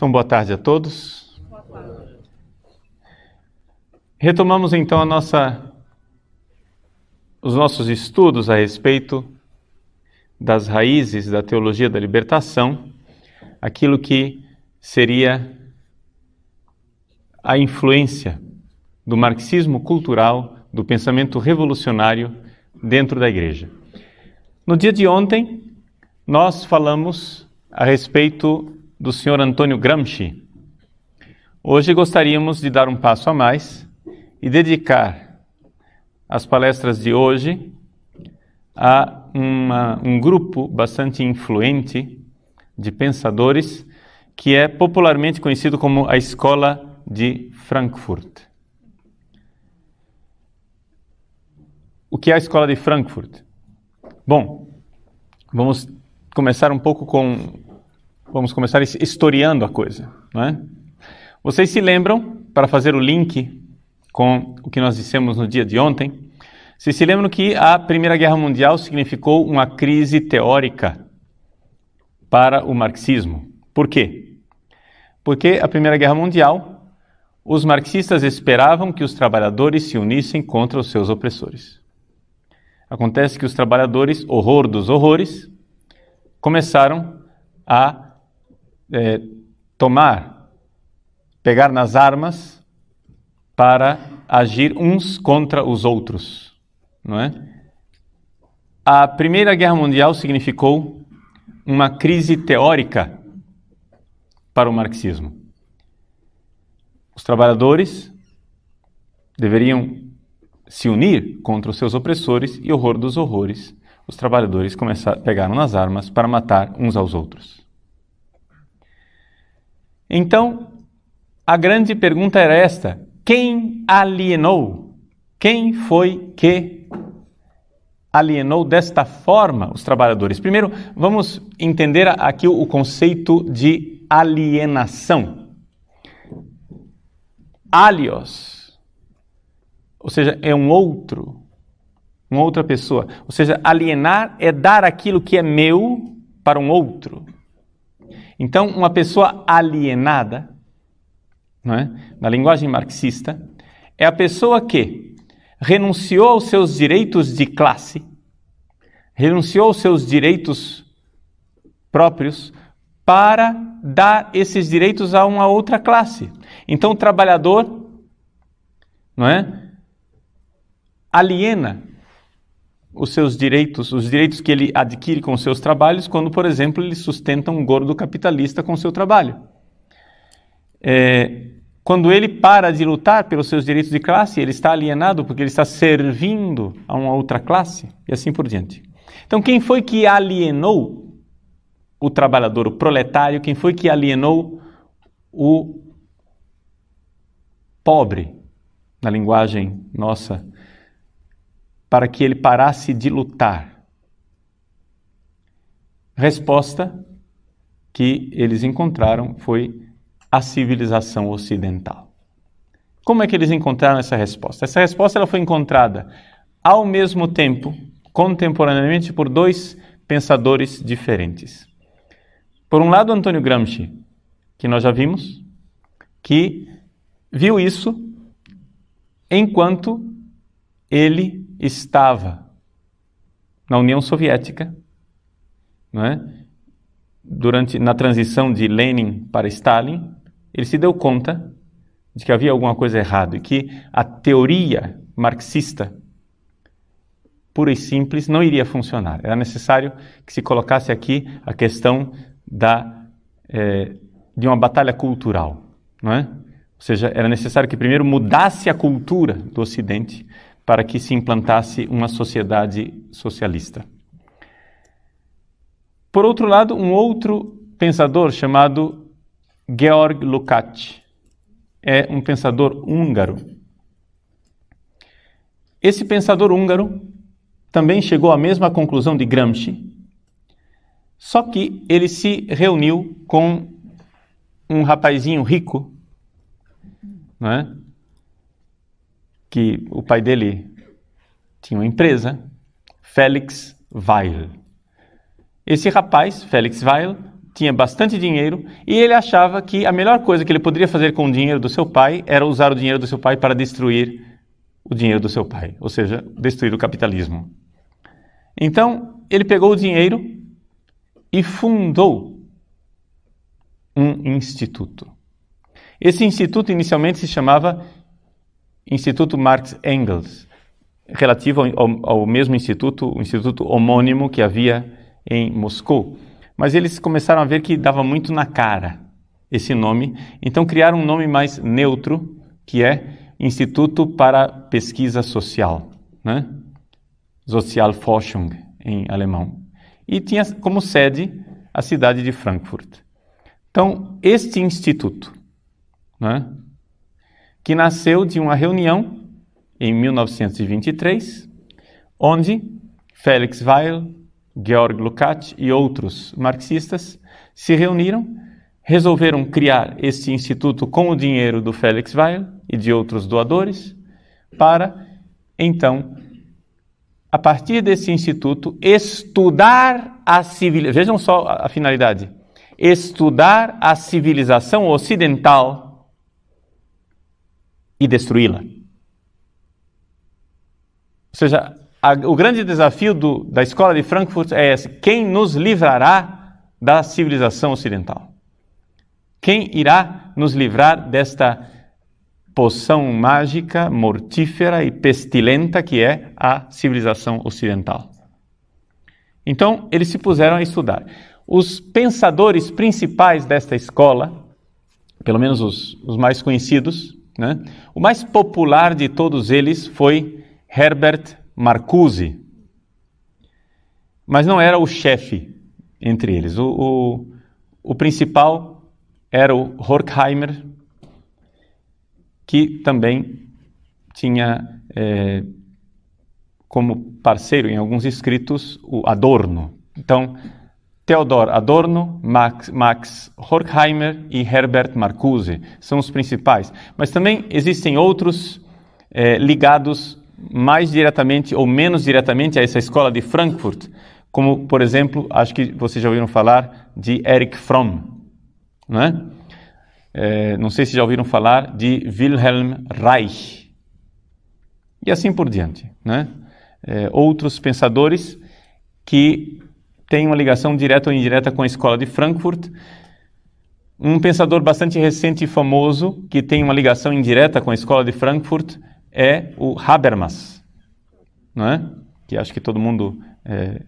Então, boa tarde a todos. Retomamos então nossa, os nossos estudos a respeito das raízes da teologia da libertação, aquilo que seria a influência do marxismo cultural, do pensamento revolucionário dentro da igreja. No dia de ontem, nós falamos a respeito do Sr. Antônio Gramsci. Hoje gostaríamos de dar um passo a mais e dedicar as palestras de hoje a uma, um grupo bastante influente de pensadores que é popularmente conhecido como a Escola de Frankfurt. O que é a Escola de Frankfurt? Bom, vamos começar um pouco com Vamos começar historiando a coisa. Né? Vocês se lembram, para fazer o link com o que nós dissemos no dia de ontem, vocês se lembram que a Primeira Guerra Mundial significou uma crise teórica para o marxismo. Por quê? Porque a Primeira Guerra Mundial, os marxistas esperavam que os trabalhadores se unissem contra os seus opressores. Acontece que os trabalhadores, horror dos horrores, começaram a é, tomar, pegar nas armas para agir uns contra os outros, não é? A Primeira Guerra Mundial significou uma crise teórica para o marxismo. Os trabalhadores deveriam se unir contra os seus opressores e horror dos horrores. Os trabalhadores começaram, pegaram nas armas para matar uns aos outros. Então, a grande pergunta era esta: quem alienou? Quem foi que alienou desta forma os trabalhadores? Primeiro, vamos entender aqui o conceito de alienação. Alios, ou seja, é um outro, uma outra pessoa. Ou seja, alienar é dar aquilo que é meu para um outro. Então, uma pessoa alienada, é? na linguagem marxista, é a pessoa que renunciou aos seus direitos de classe, renunciou aos seus direitos próprios para dar esses direitos a uma outra classe. Então, o trabalhador não é? aliena os seus direitos, os direitos que ele adquire com seus trabalhos, quando, por exemplo, ele sustenta um gordo capitalista com seu trabalho. É, quando ele para de lutar pelos seus direitos de classe, ele está alienado porque ele está servindo a uma outra classe e assim por diante. Então, quem foi que alienou o trabalhador, o proletário? Quem foi que alienou o pobre, na linguagem nossa? para que ele parasse de lutar? Resposta que eles encontraram foi a civilização ocidental. Como é que eles encontraram essa resposta? Essa resposta ela foi encontrada ao mesmo tempo, contemporaneamente, por dois pensadores diferentes. Por um lado, Antônio Gramsci, que nós já vimos, que viu isso enquanto ele estava na União Soviética, não é? durante na transição de Lenin para Stalin, ele se deu conta de que havia alguma coisa errada e que a teoria marxista pura e simples não iria funcionar. Era necessário que se colocasse aqui a questão da é, de uma batalha cultural, não é? Ou seja, era necessário que primeiro mudasse a cultura do Ocidente para que se implantasse uma sociedade socialista. Por outro lado, um outro pensador chamado Georg Lukács é um pensador húngaro. Esse pensador húngaro também chegou à mesma conclusão de Gramsci, só que ele se reuniu com um rapazinho rico, né, que o pai dele tinha uma empresa, Félix Weil. Esse rapaz, Félix Weil, tinha bastante dinheiro e ele achava que a melhor coisa que ele poderia fazer com o dinheiro do seu pai era usar o dinheiro do seu pai para destruir o dinheiro do seu pai, ou seja, destruir o capitalismo. Então, ele pegou o dinheiro e fundou um instituto. Esse instituto inicialmente se chamava Instituto Marx Engels, relativo ao, ao mesmo instituto, o instituto homônimo que havia em Moscou. Mas eles começaram a ver que dava muito na cara esse nome, então criaram um nome mais neutro, que é Instituto para Pesquisa Social, né? Sozialforschung em alemão. E tinha como sede a cidade de Frankfurt. Então, este instituto, né? que nasceu de uma reunião em 1923, onde Félix Weil, Georg Lukács e outros marxistas se reuniram, resolveram criar este instituto com o dinheiro do Félix Weil e de outros doadores, para então a partir desse instituto, estudar a civilização. Vejam só a finalidade: estudar a civilização ocidental e destruí-la. Ou seja, a, o grande desafio do, da escola de Frankfurt é esse: quem nos livrará da civilização ocidental? Quem irá nos livrar desta poção mágica, mortífera e pestilenta que é a civilização ocidental? Então, eles se puseram a estudar. Os pensadores principais desta escola, pelo menos os, os mais conhecidos, né? O mais popular de todos eles foi Herbert Marcuse, mas não era o chefe entre eles. O, o, o principal era o Horkheimer, que também tinha é, como parceiro em alguns escritos o Adorno. Então, Theodor Adorno, Max, Max Horkheimer e Herbert Marcuse são os principais, mas também existem outros eh, ligados mais diretamente ou menos diretamente a essa escola de Frankfurt, como, por exemplo, acho que vocês já ouviram falar de Eric Fromm, né? é? Eh, não sei se já ouviram falar de Wilhelm Reich, e assim por diante. Né? outros pensadores que tem uma ligação direta ou indireta com a escola de Frankfurt. Um pensador bastante recente e famoso que tem uma ligação indireta com a escola de Frankfurt é o Habermas, não é? que acho que todo mundo é,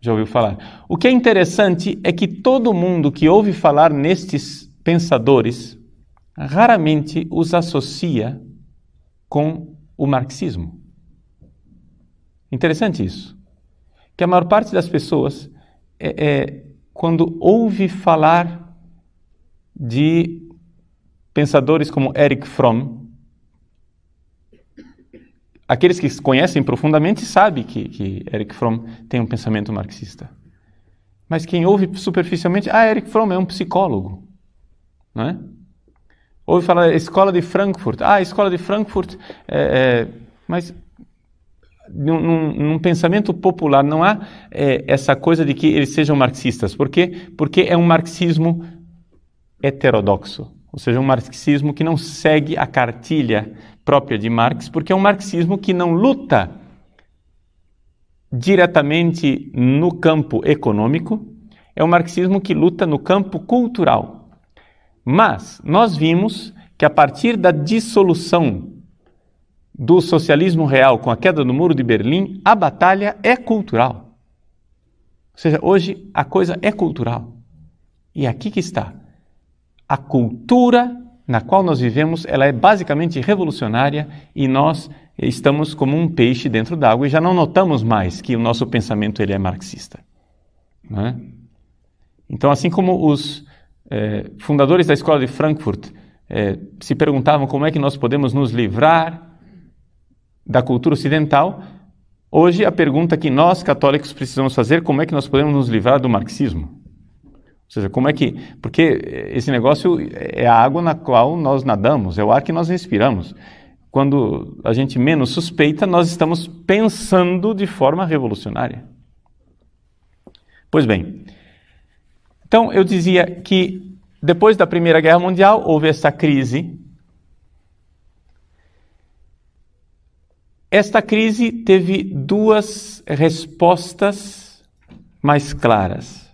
já ouviu falar. O que é interessante é que todo mundo que ouve falar nestes pensadores raramente os associa com o marxismo. Interessante isso. Que a maior parte das pessoas é, é, quando ouve falar de pensadores como Eric Fromm, aqueles que conhecem profundamente sabem que, que Eric Fromm tem um pensamento marxista. Mas quem ouve superficialmente, ah, Eric Fromm é um psicólogo, não é? Ouve falar da escola de Frankfurt, ah, a escola de Frankfurt, é, é, mas num, num, pensamento popular não há é, essa coisa de que eles sejam marxistas. Por quê? Porque é um marxismo heterodoxo, ou seja, um marxismo que não segue a cartilha própria de Marx, porque é um marxismo que não luta diretamente no campo econômico, é um marxismo que luta no campo cultural. Mas nós vimos que a partir da dissolução do socialismo real com a queda do Muro de Berlim, a batalha é cultural. Ou seja, hoje a coisa é cultural. E aqui que está. A cultura na qual nós vivemos, ela é basicamente revolucionária e nós estamos como um peixe dentro d'água e já não notamos mais que o nosso pensamento ele é marxista. É? Então, assim como os eh, fundadores da escola de Frankfurt eh, se perguntavam como é que nós podemos nos livrar da cultura ocidental, hoje a pergunta que nós católicos precisamos fazer, como é que nós podemos nos livrar do marxismo? Ou seja, como é que. Porque esse negócio é a água na qual nós nadamos, é o ar que nós respiramos. Quando a gente menos suspeita, nós estamos pensando de forma revolucionária. Pois bem, então eu dizia que depois da Primeira Guerra Mundial houve essa crise Esta crise teve duas respostas mais claras.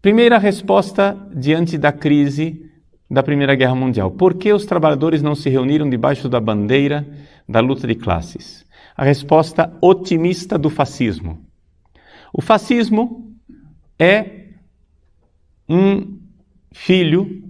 Primeira resposta diante da crise da Primeira Guerra Mundial. Por que os trabalhadores não se reuniram debaixo da bandeira da luta de classes? A resposta otimista do fascismo. O fascismo é um filho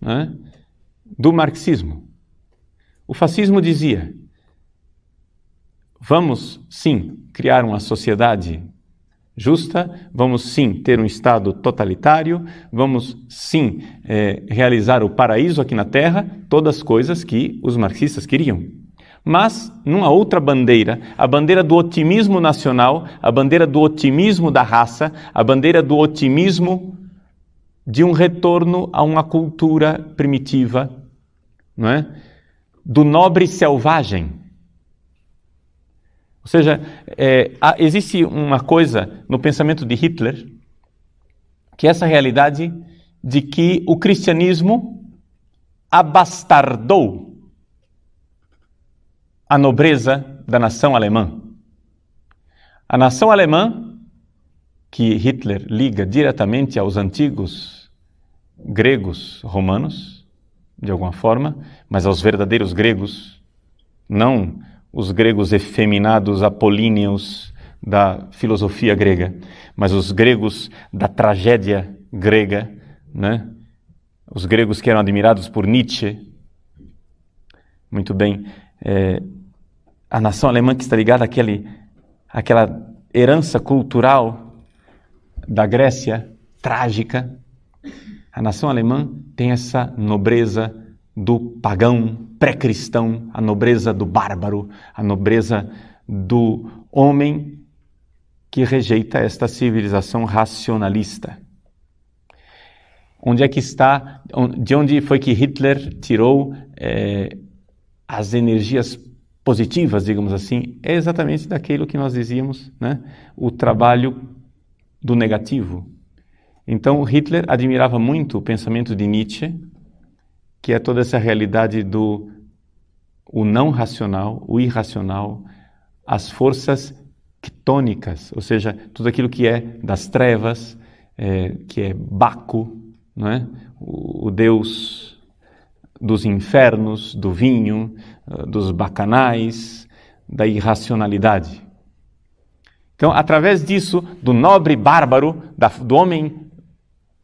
né, do marxismo. O fascismo dizia: Vamos, sim, criar uma sociedade justa, vamos sim ter um Estado totalitário, vamos sim é, realizar o paraíso aqui na Terra, todas as coisas que os marxistas queriam. Mas, numa outra bandeira, a bandeira do otimismo nacional, a bandeira do otimismo da raça, a bandeira do otimismo de um retorno a uma cultura primitiva, não é? do nobre selvagem ou seja, é, há, existe uma coisa no pensamento de Hitler, que é essa realidade de que o cristianismo abastardou a nobreza da nação alemã. A nação alemã, que Hitler liga diretamente aos antigos gregos romanos, de alguma forma, mas aos verdadeiros gregos, não os gregos efeminados apolíneos da filosofia grega, mas os gregos da tragédia grega, né? os gregos que eram admirados por Nietzsche. Muito bem, é, a nação alemã que está ligada àquele, àquela herança cultural da Grécia trágica, a nação alemã tem essa nobreza do pagão pré-cristão, a nobreza do bárbaro, a nobreza do homem que rejeita esta civilização racionalista. Onde é que está, de onde foi que Hitler tirou é, as energias positivas, digamos assim? É exatamente daquilo que nós dizíamos, né? o trabalho do negativo. Então Hitler admirava muito o pensamento de Nietzsche, que é toda essa realidade do o não racional, o irracional, as forças quitônicas, ou seja, tudo aquilo que é das trevas, é, que é Baco, não é? O, o deus dos infernos, do vinho, ah, dos bacanais, da irracionalidade. Então, através disso, do nobre bárbaro, da, do homem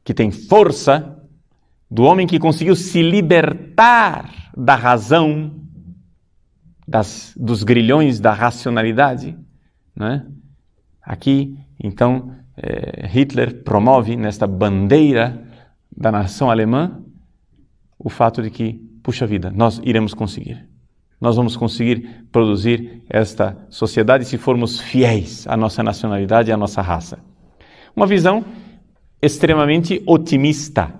que tem força, do homem que conseguiu se libertar da razão, das, dos grilhões da racionalidade. Né? Aqui, então, eh, Hitler promove nesta bandeira da nação alemã o fato de que, puxa vida, nós iremos conseguir. Nós vamos conseguir produzir esta sociedade se formos fiéis à nossa nacionalidade e à nossa raça. Uma visão extremamente otimista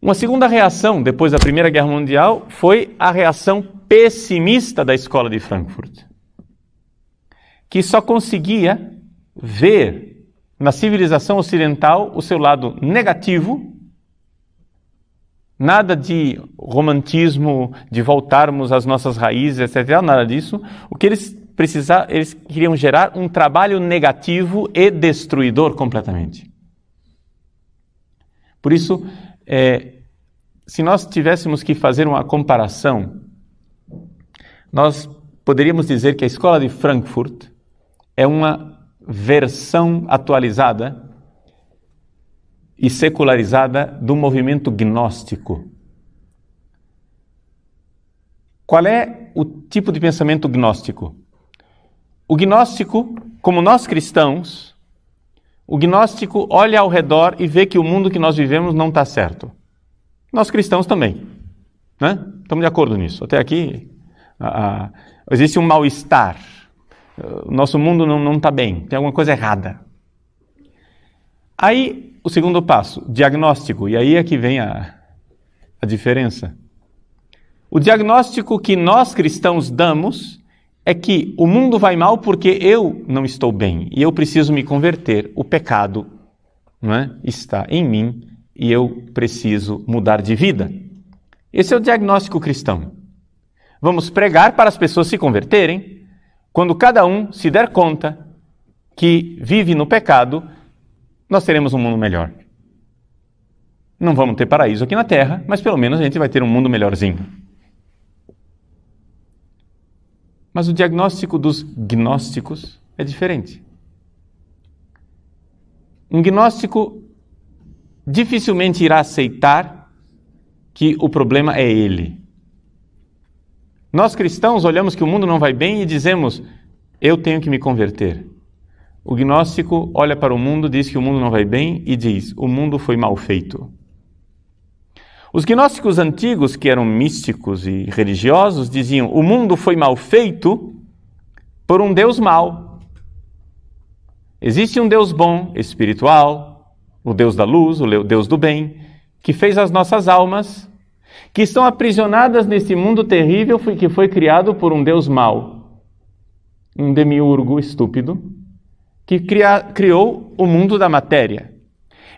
uma segunda reação, depois da Primeira Guerra Mundial, foi a reação pessimista da escola de Frankfurt, que só conseguia ver na civilização ocidental o seu lado negativo, nada de romantismo, de voltarmos às nossas raízes, etc., nada disso. O que eles precisavam, eles queriam gerar um trabalho negativo e destruidor completamente. Por isso, é, se nós tivéssemos que fazer uma comparação, nós poderíamos dizer que a escola de Frankfurt é uma versão atualizada e secularizada do movimento gnóstico. Qual é o tipo de pensamento gnóstico? O gnóstico, como nós cristãos, o gnóstico olha ao redor e vê que o mundo que nós vivemos não está certo. Nós cristãos também. Né? Estamos de acordo nisso. Até aqui ah, existe um mal-estar. O nosso mundo não está bem, tem alguma coisa errada. Aí, o segundo passo, diagnóstico. E aí é que vem a, a diferença. O diagnóstico que nós cristãos damos é que o mundo vai mal porque eu não estou bem e eu preciso me converter. O pecado é? está em mim e eu preciso mudar de vida. Esse é o diagnóstico cristão. Vamos pregar para as pessoas se converterem quando cada um se der conta que vive no pecado, nós teremos um mundo melhor. Não vamos ter paraíso aqui na terra, mas pelo menos a gente vai ter um mundo melhorzinho. Mas o diagnóstico dos gnósticos é diferente. Um gnóstico dificilmente irá aceitar que o problema é ele. Nós cristãos olhamos que o mundo não vai bem e dizemos: eu tenho que me converter. O gnóstico olha para o mundo, diz que o mundo não vai bem e diz: o mundo foi mal feito. Os gnósticos antigos, que eram místicos e religiosos, diziam: o mundo foi mal feito por um Deus mau. Existe um Deus bom, espiritual, o Deus da luz, o Deus do bem, que fez as nossas almas, que estão aprisionadas neste mundo terrível que foi criado por um Deus mau, um demiurgo estúpido, que cria, criou o mundo da matéria.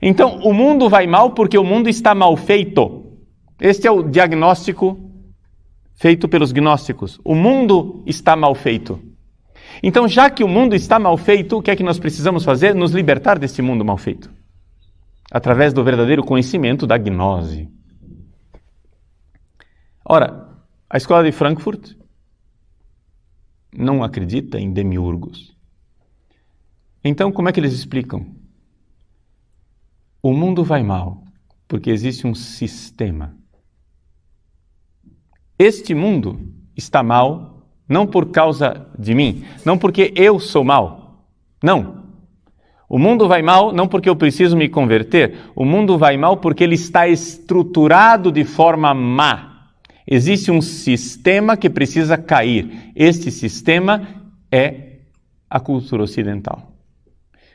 Então, o mundo vai mal porque o mundo está mal feito. Este é o diagnóstico feito pelos gnósticos. O mundo está mal feito. Então, já que o mundo está mal feito, o que é que nós precisamos fazer? Nos libertar desse mundo mal feito através do verdadeiro conhecimento da gnose. Ora, a escola de Frankfurt não acredita em demiurgos. Então, como é que eles explicam? O mundo vai mal porque existe um sistema este mundo está mal não por causa de mim, não porque eu sou mal. Não. O mundo vai mal não porque eu preciso me converter, o mundo vai mal porque ele está estruturado de forma má. Existe um sistema que precisa cair. Este sistema é a cultura ocidental.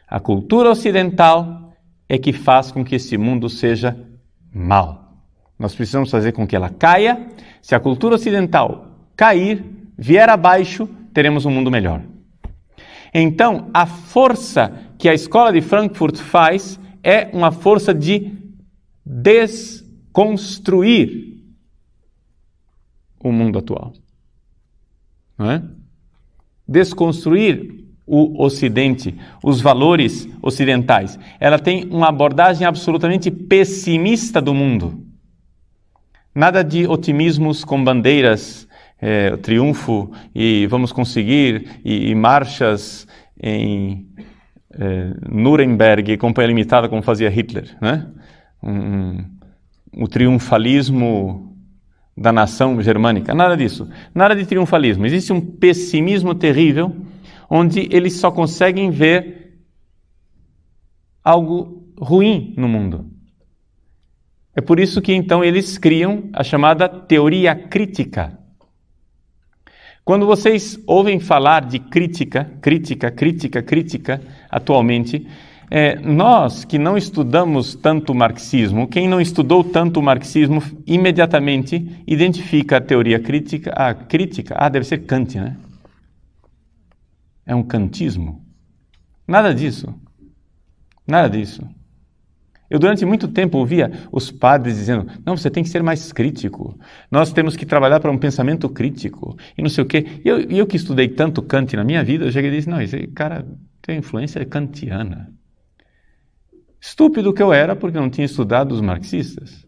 A cultura ocidental é que faz com que esse mundo seja mal. Nós precisamos fazer com que ela caia. Se a cultura ocidental cair, vier abaixo, teremos um mundo melhor. Então, a força que a escola de Frankfurt faz é uma força de desconstruir o mundo atual. Não é? Desconstruir o Ocidente, os valores ocidentais. Ela tem uma abordagem absolutamente pessimista do mundo. Nada de otimismos com bandeiras, é, triunfo e vamos conseguir, e, e marchas em é, Nuremberg, companhia limitada, como fazia Hitler. Né? Um, o triunfalismo da nação germânica. Nada disso. Nada de triunfalismo. Existe um pessimismo terrível onde eles só conseguem ver algo ruim no mundo. É por isso que então eles criam a chamada teoria crítica. Quando vocês ouvem falar de crítica, crítica, crítica, crítica, atualmente, é, nós que não estudamos tanto marxismo, quem não estudou tanto marxismo, imediatamente identifica a teoria crítica, a crítica, ah, deve ser Kant, né? É um kantismo. Nada disso. Nada disso. Eu durante muito tempo ouvia os padres dizendo: não, você tem que ser mais crítico, nós temos que trabalhar para um pensamento crítico e não sei o quê. E eu, eu que estudei tanto Kant na minha vida, eu cheguei e disse: não, esse cara tem influência kantiana. Estúpido que eu era porque não tinha estudado os marxistas.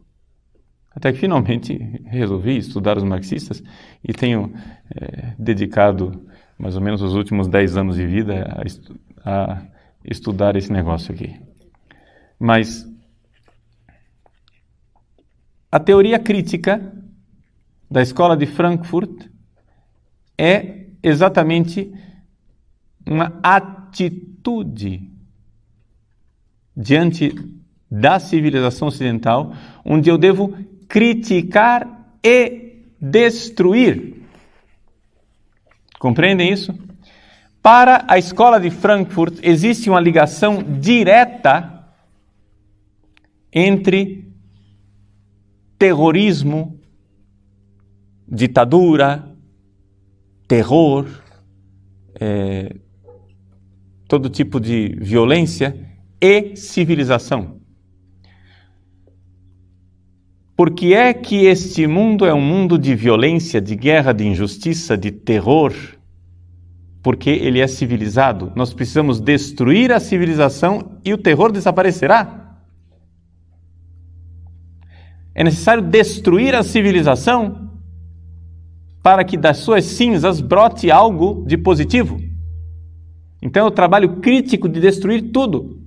Até que finalmente resolvi estudar os marxistas e tenho é, dedicado mais ou menos os últimos 10 anos de vida a, estu a estudar esse negócio aqui. Mas a teoria crítica da escola de Frankfurt é exatamente uma atitude diante da civilização ocidental, onde eu devo criticar e destruir. Compreendem isso? Para a escola de Frankfurt existe uma ligação direta entre terrorismo, ditadura, terror, é, todo tipo de violência e civilização. Por que é que este mundo é um mundo de violência, de guerra, de injustiça, de terror? Porque ele é civilizado. Nós precisamos destruir a civilização e o terror desaparecerá. É necessário destruir a civilização para que das suas cinzas brote algo de positivo. Então, é o trabalho crítico de destruir tudo.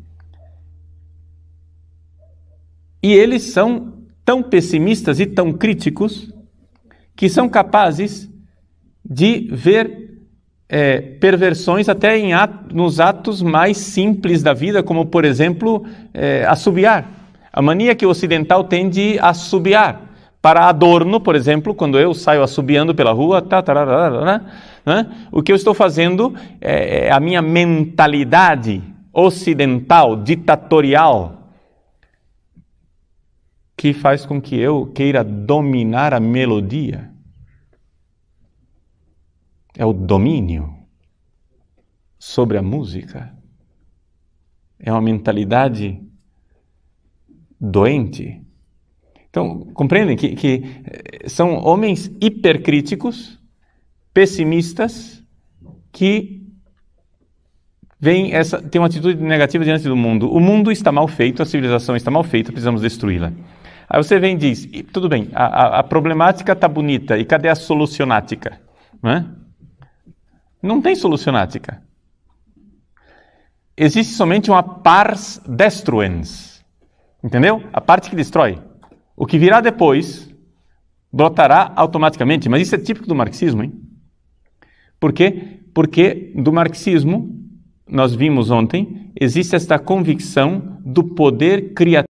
E eles são tão pessimistas e tão críticos que são capazes de ver é, perversões até ato, nos atos mais simples da vida, como, por exemplo, é, assobiar. A mania que o ocidental tem de assobiar. Para adorno, por exemplo, quando eu saio assobiando pela rua, tá, né? né? o que eu estou fazendo é, é a minha mentalidade ocidental, ditatorial, que faz com que eu queira dominar a melodia. É o domínio sobre a música. É uma mentalidade doente. Então, compreendem que, que eh, são homens hipercríticos, pessimistas, que vem essa, tem uma atitude negativa diante do mundo. O mundo está mal feito, a civilização está mal feita, precisamos destruí-la. Aí você vem e diz: tudo bem, a, a, a problemática está bonita, e cadê a solucionática? Não, Não tem solucionática. Existe somente uma pars destruens Entendeu? A parte que destrói. O que virá depois brotará automaticamente, mas isso é típico do marxismo, hein? Por quê? Porque do marxismo, nós vimos ontem, existe esta convicção do poder criativo